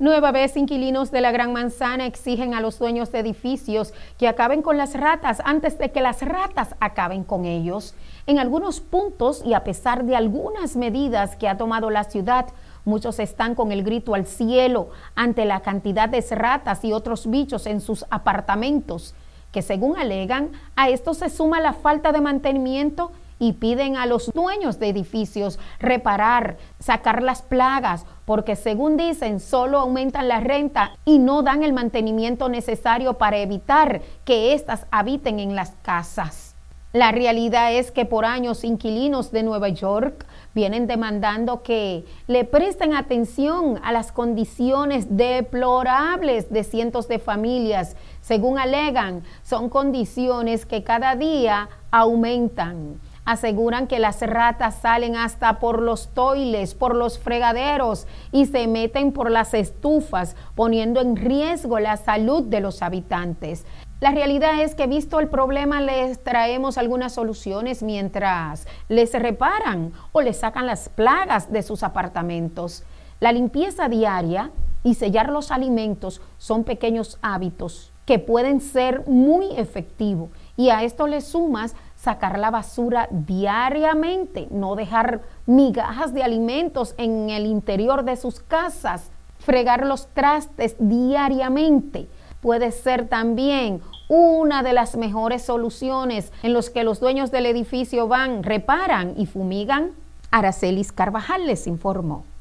Nueva vez, inquilinos de la Gran Manzana exigen a los dueños de edificios que acaben con las ratas antes de que las ratas acaben con ellos. En algunos puntos y a pesar de algunas medidas que ha tomado la ciudad, muchos están con el grito al cielo ante la cantidad de ratas y otros bichos en sus apartamentos, que según alegan, a esto se suma la falta de mantenimiento y piden a los dueños de edificios reparar, sacar las plagas, porque según dicen, solo aumentan la renta y no dan el mantenimiento necesario para evitar que éstas habiten en las casas. La realidad es que por años inquilinos de Nueva York vienen demandando que le presten atención a las condiciones deplorables de cientos de familias. Según alegan, son condiciones que cada día aumentan aseguran que las ratas salen hasta por los toiles, por los fregaderos y se meten por las estufas, poniendo en riesgo la salud de los habitantes. La realidad es que visto el problema les traemos algunas soluciones mientras les reparan o les sacan las plagas de sus apartamentos. La limpieza diaria y sellar los alimentos son pequeños hábitos que pueden ser muy efectivos y a esto le sumas sacar la basura diariamente, no dejar migajas de alimentos en el interior de sus casas, fregar los trastes diariamente. Puede ser también una de las mejores soluciones en los que los dueños del edificio van, reparan y fumigan. Aracelis Carvajal les informó.